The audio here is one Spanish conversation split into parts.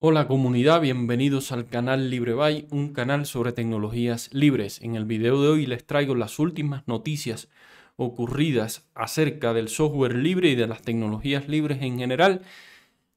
Hola comunidad, bienvenidos al canal LibreBay, un canal sobre tecnologías libres. En el video de hoy les traigo las últimas noticias ocurridas acerca del software libre y de las tecnologías libres en general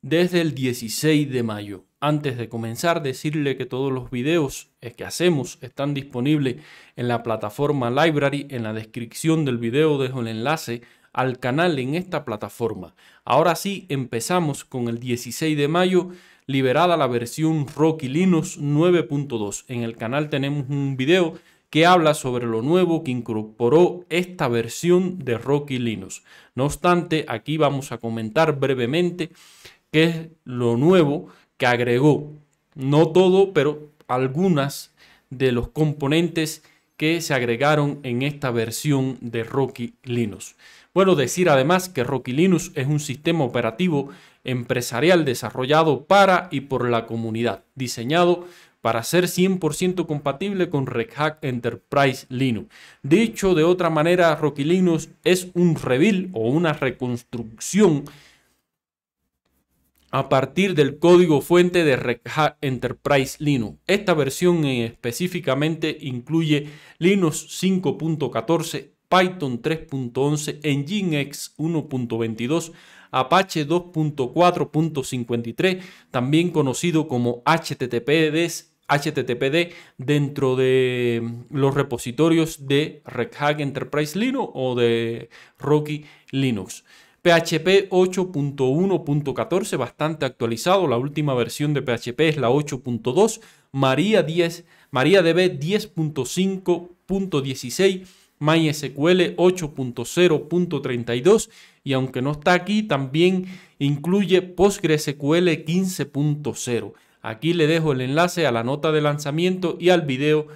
desde el 16 de mayo. Antes de comenzar, decirle que todos los videos que hacemos están disponibles en la plataforma Library. En la descripción del video dejo el enlace al canal en esta plataforma. Ahora sí, empezamos con el 16 de mayo liberada la versión Rocky Linux 9.2. En el canal tenemos un video que habla sobre lo nuevo que incorporó esta versión de Rocky Linux. No obstante, aquí vamos a comentar brevemente qué es lo nuevo que agregó. No todo, pero algunas de los componentes que se agregaron en esta versión de Rocky Linux. Puedo decir además que Rocky Linux es un sistema operativo empresarial desarrollado para y por la comunidad, diseñado para ser 100% compatible con Red Hat Enterprise Linux. Dicho de otra manera, Rocky Linux es un reveal o una reconstrucción a partir del código fuente de Red Hat Enterprise Linux. Esta versión específicamente incluye Linux 5.14 Python 3.11, Nginx 1.22, Apache 2.4.53, también conocido como HTTPD dentro de mm, los repositorios de Red Hat Enterprise Linux o de Rocky Linux. PHP 8.1.14, bastante actualizado, la última versión de PHP es la 8.2, María MariaDB 10.5.16, MySQL 8.0.32 y aunque no está aquí, también incluye PostgreSQL 15.0. Aquí le dejo el enlace a la nota de lanzamiento y al video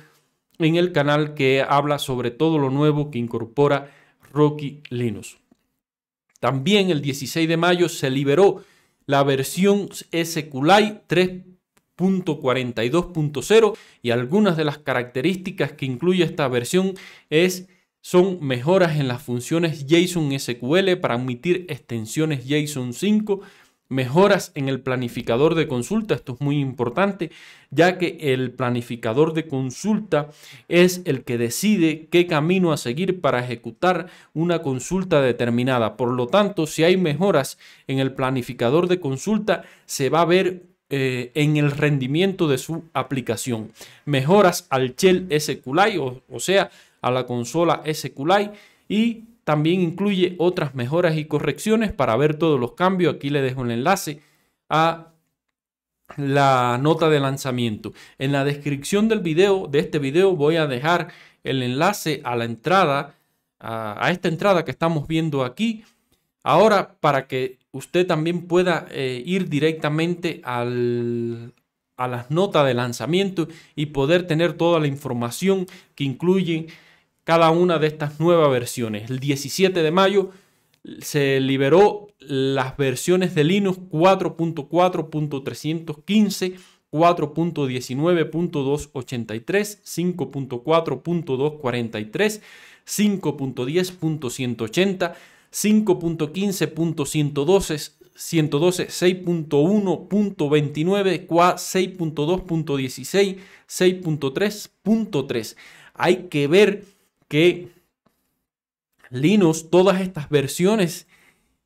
en el canal que habla sobre todo lo nuevo que incorpora Rocky Linux. También el 16 de mayo se liberó la versión SQLite 3.42.0 y algunas de las características que incluye esta versión es son mejoras en las funciones JSON SQL para emitir extensiones JSON 5, mejoras en el planificador de consulta, esto es muy importante, ya que el planificador de consulta es el que decide qué camino a seguir para ejecutar una consulta determinada. Por lo tanto, si hay mejoras en el planificador de consulta, se va a ver eh, en el rendimiento de su aplicación. Mejoras al Shell SQLite, o sea, a la consola SQLite y también incluye otras mejoras y correcciones para ver todos los cambios. Aquí le dejo el enlace a la nota de lanzamiento. En la descripción del video, de este video, voy a dejar el enlace a la entrada, a, esta entrada que estamos viendo aquí. Ahora, para que usted también pueda eh, ir directamente a las notas de lanzamiento y poder tener toda la información que incluye cada una de estas nuevas versiones. El 17 de mayo se liberó las versiones de Linux 4.4.315, 4.19.283, 5.4.243, 5.10.180, 5.15.112, 112, 6.1.29, 6.2.16, 6.3.3. Hay que ver que Linux, todas estas versiones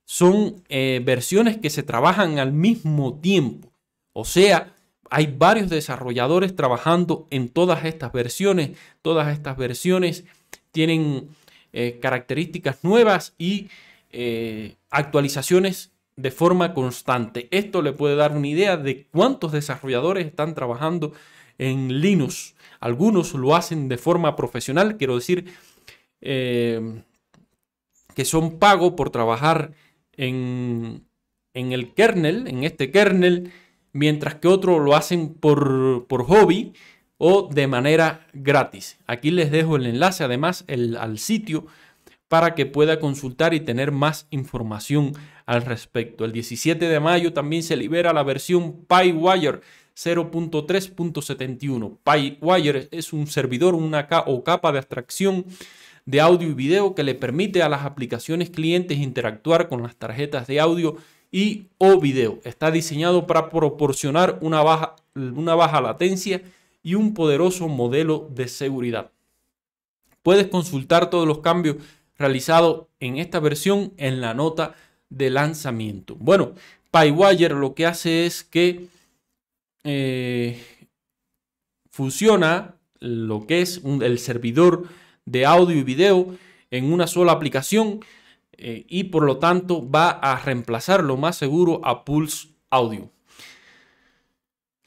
son eh, versiones que se trabajan al mismo tiempo. O sea, hay varios desarrolladores trabajando en todas estas versiones. Todas estas versiones tienen eh, características nuevas y eh, actualizaciones de forma constante. Esto le puede dar una idea de cuántos desarrolladores están trabajando en Linux. Algunos lo hacen de forma profesional, quiero decir eh, que son pagos por trabajar en, el kernel, en este kernel, mientras que otros lo hacen por, hobby o de manera gratis. Aquí les dejo el enlace además al sitio para que pueda consultar y tener más información al respecto. El 17 de mayo también se libera la versión PyWire 0.3.71. PyWire es un servidor una o capa de abstracción de audio y video que le permite a las aplicaciones clientes interactuar con las tarjetas de audio y o video. Está diseñado para proporcionar una baja, una baja latencia y un poderoso modelo de seguridad. Puedes consultar todos los cambios realizados en esta versión en la nota de lanzamiento. Bueno, PyWire lo que hace es que eh, funciona lo que es el servidor de audio y video en una sola aplicación eh, y por lo tanto va a reemplazar lo más seguro a Pulse Audio.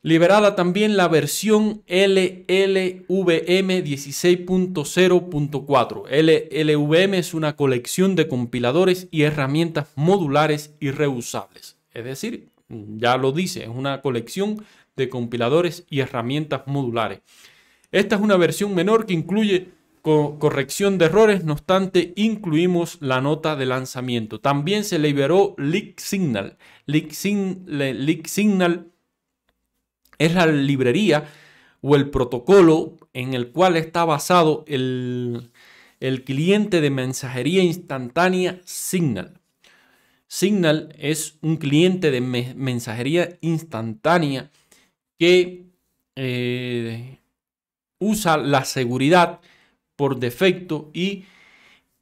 Liberada también la versión LLVM 16.0.4. LLVM es una colección de compiladores y herramientas modulares y reusables. Es decir, ya lo dice, es una colección de compiladores y herramientas modulares. Esta es una versión menor que incluye corrección de errores, no obstante incluimos la nota de lanzamiento. También se liberó Leak Signal. Signal es la librería o el protocolo en el cual está basado el, el cliente de mensajería instantánea Signal. Signal es un cliente de mensajería instantánea que eh, usa la seguridad por defecto y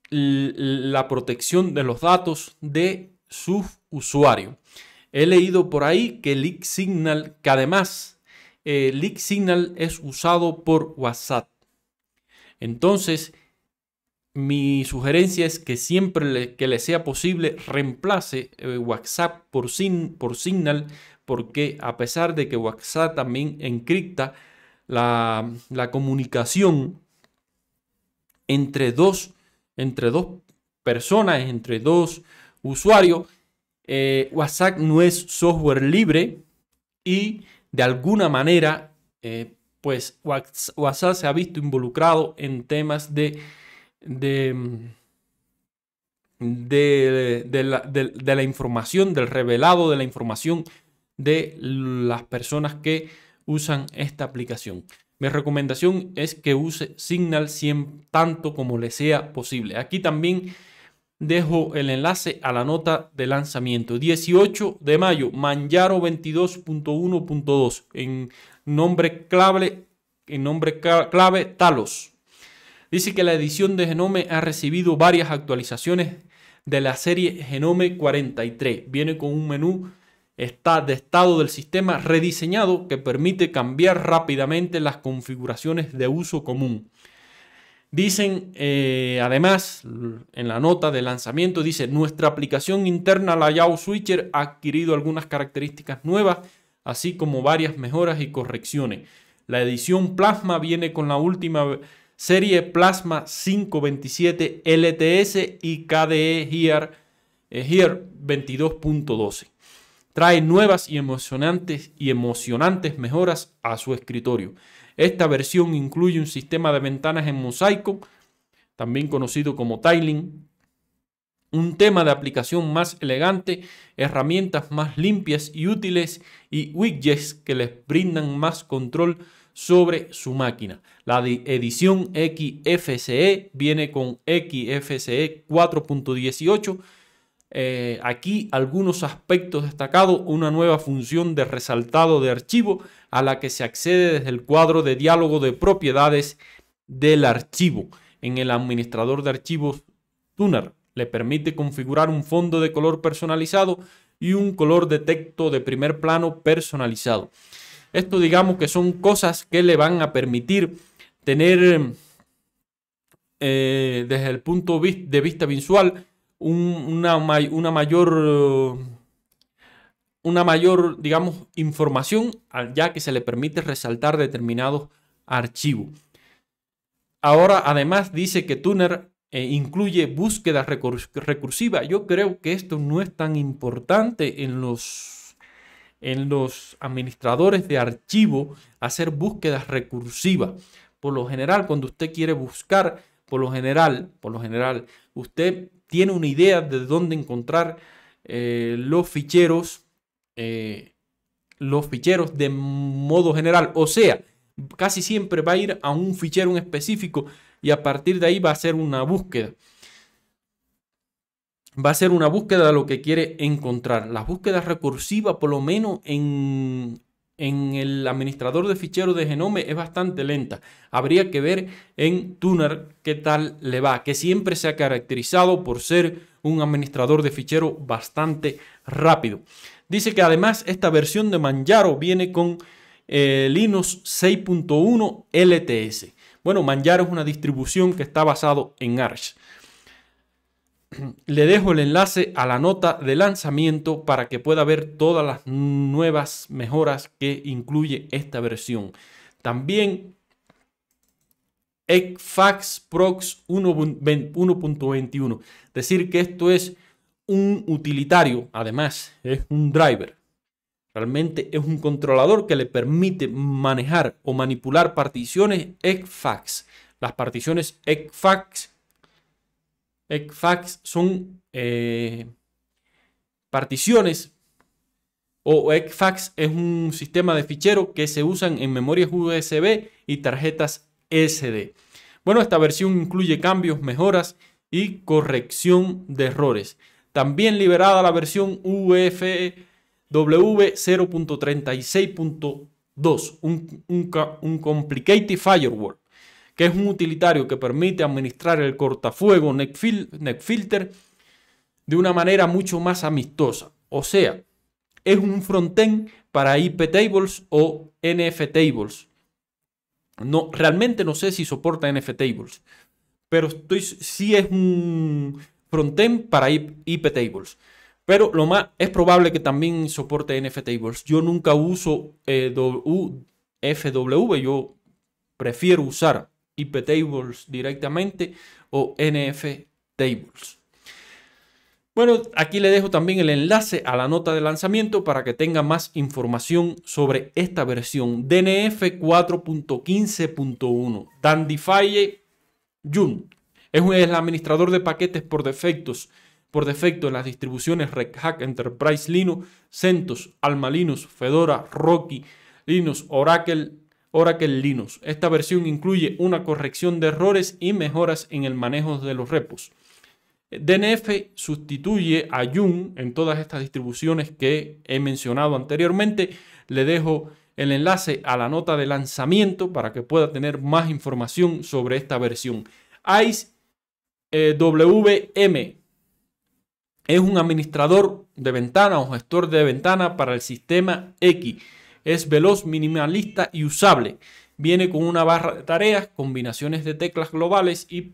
la protección de los datos de su usuario He leído por ahí que Leak Signal, que además el eh, Leak Signal es usado por WhatsApp. Entonces, mi sugerencia es que siempre que le sea posible reemplace eh, WhatsApp por, sin, por Signal porque a pesar de que WhatsApp también encripta la, comunicación entre dos, entre dos personas, entre dos usuarios, eh, WhatsApp no es software libre y de alguna manera, eh, pues WhatsApp se ha visto involucrado en temas de, de la, de, la, información, del revelado de la información de las personas que usan esta aplicación. Mi recomendación es que use Signal 100 tanto como le sea posible. Aquí también dejo el enlace a la nota de lanzamiento. 18 de mayo, Manjaro 22.1.2 en nombre clave, en nombre clave Talos. Dice que la edición de Genome ha recibido varias actualizaciones de la serie Genome 43. Viene con un menú está de estado del sistema rediseñado que permite cambiar rápidamente las configuraciones de uso común. Dicen, eh, además, en la nota de lanzamiento, dice, nuestra aplicación interna, la Yao Switcher, ha adquirido algunas características nuevas, así como varias mejoras y correcciones. La edición Plasma viene con la última serie Plasma 527 LTS y KDE Gear 22.12. Eh, trae nuevas y emocionantes, y emocionantes mejoras a su escritorio. Esta versión incluye un sistema de ventanas en mosaico, también conocido como tiling, un tema de aplicación más elegante, herramientas más limpias y útiles y widgets que les brindan más control sobre su máquina. La edición XFCE viene con XFCE 4.18 eh, aquí algunos aspectos destacados, una nueva función de resaltado de archivo a la que se accede desde el cuadro de diálogo de propiedades del archivo. En el administrador de archivos Tuner le permite configurar un fondo de color personalizado y un color de texto de primer plano personalizado. Esto digamos que son cosas que le van a permitir tener eh, desde el punto de vista visual una, mayor, una mayor, digamos, información, ya que se le permite resaltar determinados archivos. Ahora, además, dice que Tuner eh, incluye búsqueda recursiva. Yo creo que esto no es tan importante en los, en los administradores de archivo hacer búsquedas recursivas. Por lo general, cuando usted quiere buscar, por lo general, por lo general, usted tiene una idea de dónde encontrar eh, los ficheros, eh, los ficheros de modo general. O sea, casi siempre va a ir a un fichero en específico y a partir de ahí va a hacer una búsqueda. Va a ser una búsqueda de lo que quiere encontrar. Las búsquedas recursivas, por lo menos en, en el administrador de ficheros de Genome es bastante lenta. Habría que ver en Tuner qué tal le va, que siempre se ha caracterizado por ser un administrador de fichero bastante rápido. Dice que además esta versión de Manjaro viene con eh, Linux 6.1 LTS. Bueno, Manjaro es una distribución que está basado en Arch. le dejo el enlace a la nota de lanzamiento para que pueda ver todas las nuevas mejoras que incluye esta versión. También Xfax Prox 1.21, decir que esto es un utilitario, además es un driver. Realmente es un controlador que le permite manejar o manipular particiones ECFAX. Las particiones XFAX. ECFAX son eh, particiones o ECFAX es un sistema de fichero que se usan en memorias USB y tarjetas SD. Bueno, esta versión incluye cambios, mejoras y corrección de errores. También liberada la versión UFW 0.36.2, un Complicated Firewall que es un utilitario que permite administrar el cortafuego netfilter de una manera mucho más amistosa. O sea, es un frontend para IP tables o NF tables. No, realmente no sé si soporta NF tables, pero estoy, sí es un frontend para IP tables. Pero lo más es probable que también soporte NF tables. Yo nunca uso eh, FW, yo prefiero usar IP tables directamente o NF tables. Bueno, aquí le dejo también el enlace a la nota de lanzamiento para que tenga más información sobre esta versión DNF 4.15.1 Dandify Jun. Es, un, el administrador de paquetes por defectos por defecto en las distribuciones Red Hat Enterprise Linux, CentOS, Alma Fedora, Rocky Linux, Oracle que Oracle Linux. Esta versión incluye una corrección de errores y mejoras en el manejo de los repos. DNF sustituye a Yum en todas estas distribuciones que he mencionado anteriormente. Le dejo el enlace a la nota de lanzamiento para que pueda tener más información sobre esta versión. IceWM eh, es un administrador de ventana o gestor de ventana para el sistema X. Es veloz, minimalista y usable. Viene con una barra de tareas, combinaciones de teclas globales y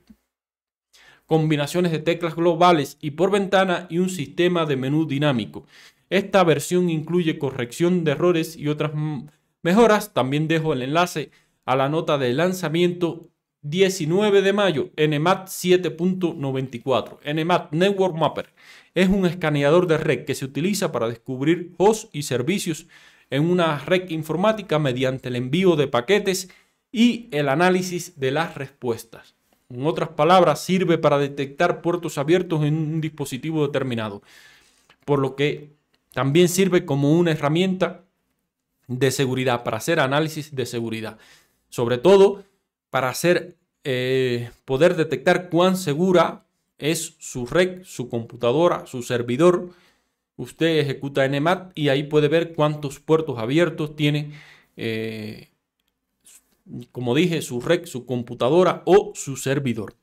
combinaciones de teclas globales y por ventana y un sistema de menú dinámico. Esta versión incluye corrección de errores y otras mejoras. También dejo el enlace a la nota de lanzamiento 19 de mayo, NMAT 7.94. NMAT Network Mapper es un escaneador de red que se utiliza para descubrir hosts y servicios en una red informática mediante el envío de paquetes y el análisis de las respuestas. En otras palabras, sirve para detectar puertos abiertos en un dispositivo determinado, por lo que también sirve como una herramienta de seguridad, para hacer análisis de seguridad. Sobre todo, para hacer, eh, poder detectar cuán segura es su red, su computadora, su servidor, usted ejecuta nmap y ahí puede ver cuántos puertos abiertos tiene, eh, como dije, su red, su computadora o su servidor.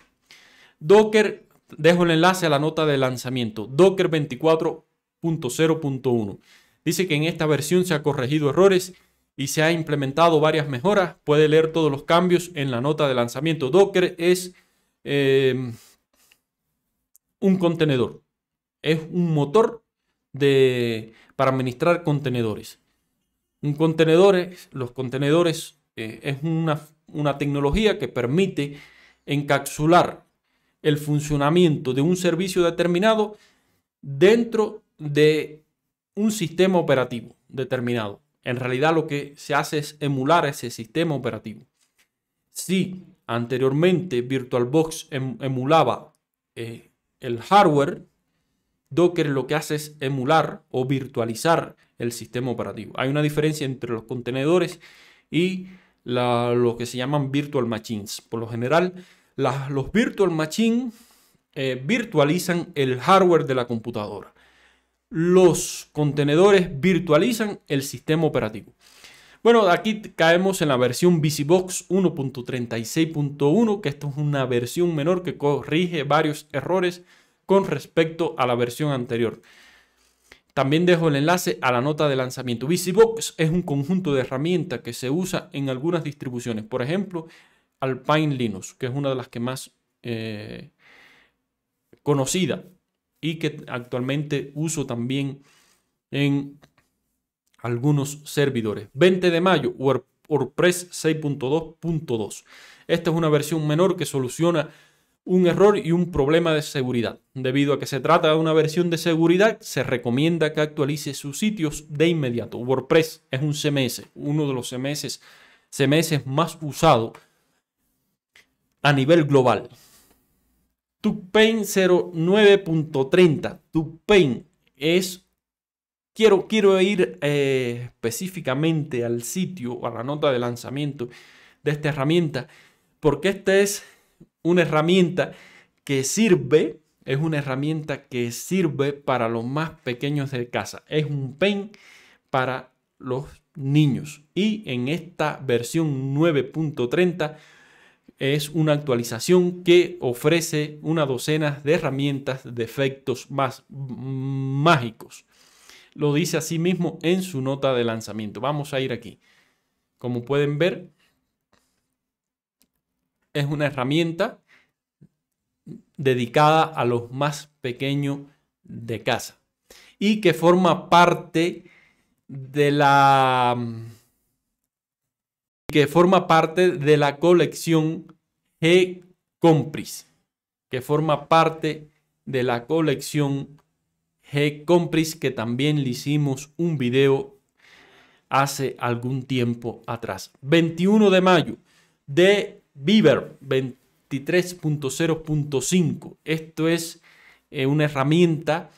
Docker, dejo el enlace a la nota de lanzamiento, Docker 24.0.1. Dice que en esta versión se ha corregido errores y se ha implementado varias mejoras. Puede leer todos los cambios en la nota de lanzamiento. Docker es eh, un contenedor, es un motor de, para administrar contenedores. Un los contenedores eh, es una, tecnología que permite encapsular el funcionamiento de un servicio determinado dentro de un sistema operativo determinado. En realidad lo que se hace es emular ese sistema operativo. Si anteriormente VirtualBox em, emulaba eh, el hardware Docker lo que hace es emular o virtualizar el sistema operativo. Hay una diferencia entre los contenedores y lo que se llaman virtual machines. Por lo general, los virtual machines eh, virtualizan el hardware de la computadora. Los contenedores virtualizan el sistema operativo. Bueno, aquí caemos en la versión VisiBox 1.36.1, que esto es una versión menor que corrige varios errores con respecto a la versión anterior. También dejo el enlace a la nota de lanzamiento. VisiBox es un conjunto de herramientas que se usa en algunas distribuciones. Por ejemplo, Alpine Linux, que es una de las que más eh, conocida y que actualmente uso también en algunos servidores. 20 de mayo, WordPress 6.2.2. Esta es una versión menor que soluciona un error y un problema de seguridad. Debido a que se trata de una versión de seguridad, se recomienda que actualice sus sitios de inmediato. WordPress es un CMS, uno de los CMS, más usados. a nivel global. Tupain 09.30. Tupain es... Quiero, quiero ir eh, específicamente al sitio, o a la nota de lanzamiento de esta herramienta, porque esta es una herramienta que sirve, es una herramienta que sirve para los más pequeños de casa. Es un pen para los niños. Y en esta versión 9.30 es una actualización que ofrece una docena de herramientas de efectos más mágicos. Lo dice así mismo en su nota de lanzamiento. Vamos a ir aquí. Como pueden ver, es una herramienta dedicada a los más pequeños de casa y que forma parte de la que forma parte de la colección G Compris, que forma parte de la colección G Compris que también le hicimos un video hace algún tiempo atrás. 21 de mayo de Beaver 23.0.5. Esto es eh, una herramienta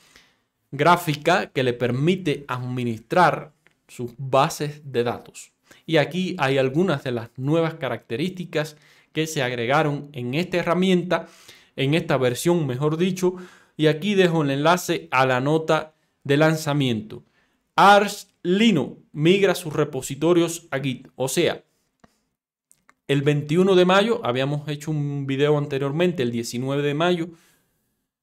gráfica que le permite administrar sus bases de datos. Y aquí hay algunas de las nuevas características que se agregaron en esta herramienta, en esta versión, mejor dicho. Y aquí dejo el enlace a la nota de lanzamiento. Ars Linux migra sus repositorios a Git. O sea, el 21 de mayo, habíamos hecho un video anteriormente, el 19 de mayo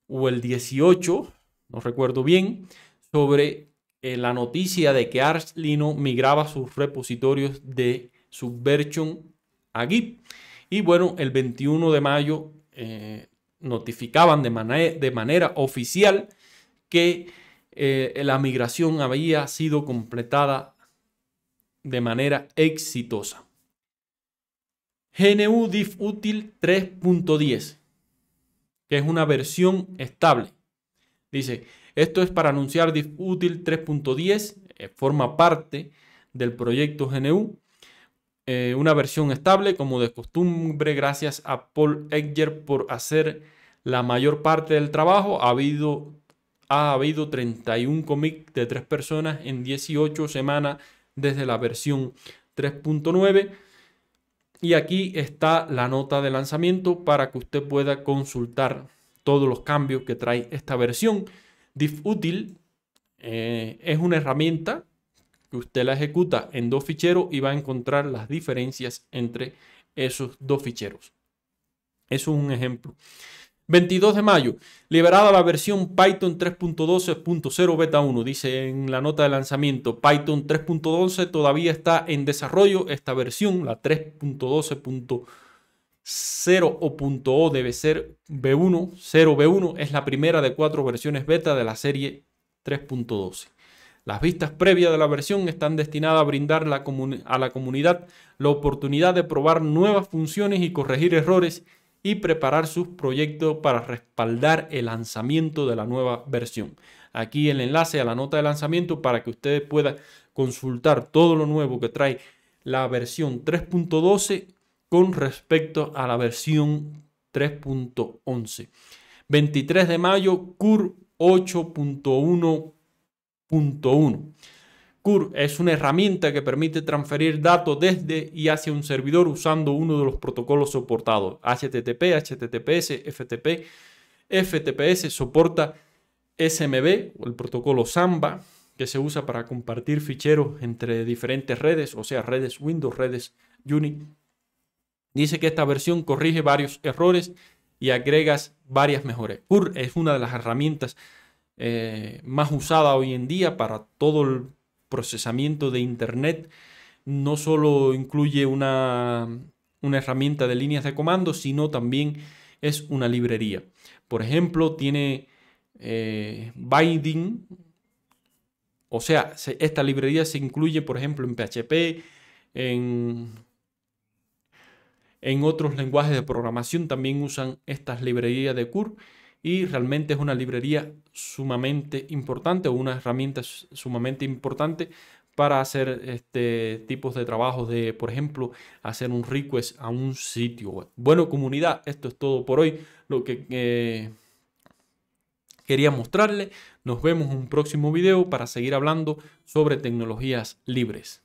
o el 18, no recuerdo bien, sobre eh, la noticia de que Arch Lino migraba sus repositorios de Subversion a Git. Y bueno, el 21 de mayo eh, notificaban de, manera oficial que eh, la migración había sido completada de manera exitosa. GNU Diff Útil 3.10, que es una versión estable. Dice, esto es para anunciar Diff Útil 3.10, eh, forma parte del proyecto GNU, eh, una versión estable como de costumbre, gracias a Paul Egger por hacer la mayor parte del trabajo. Ha habido, ha habido 31 cómics de tres personas en 18 semanas desde la versión 3.9 y aquí está la nota de lanzamiento para que usted pueda consultar todos los cambios que trae esta versión. DiffUtil eh, es una herramienta que usted la ejecuta en dos ficheros y va a encontrar las diferencias entre esos dos ficheros. es un ejemplo. 22 de mayo, liberada la versión Python 3.12.0 beta 1, dice en la nota de lanzamiento, Python 3.12 todavía está en desarrollo, esta versión, la 3.12.0 o .o debe ser B1, 0B1 es la primera de cuatro versiones beta de la serie 3.12. Las vistas previas de la versión están destinadas a brindar a la comunidad la oportunidad de probar nuevas funciones y corregir errores y preparar sus proyectos para respaldar el lanzamiento de la nueva versión. Aquí el enlace a la nota de lanzamiento para que ustedes puedan consultar todo lo nuevo que trae la versión 3.12 con respecto a la versión 3.11. 23 de mayo, CUR 8.1.1. CUR es una herramienta que permite transferir datos desde y hacia un servidor usando uno de los protocolos soportados. HTTP, HTTPS, FTP. FTPS soporta SMB, el protocolo Samba, que se usa para compartir ficheros entre diferentes redes, o sea, redes Windows, redes Unix. Dice que esta versión corrige varios errores y agrega varias mejoras. CUR es una de las herramientas eh, más usadas hoy en día para todo el procesamiento de Internet no solo incluye una, herramienta de líneas de comando, sino también es una librería. Por ejemplo, tiene eh, binding, o sea, esta librería se incluye, por ejemplo, en PHP, en, en otros lenguajes de programación también usan estas librerías de CUR y realmente es una librería sumamente importante o una herramienta sumamente importante para hacer este tipos de trabajos de, por ejemplo, hacer un request a un sitio Bueno, comunidad, esto es todo por hoy. Lo que eh, quería mostrarle. Nos vemos en un próximo video para seguir hablando sobre tecnologías libres.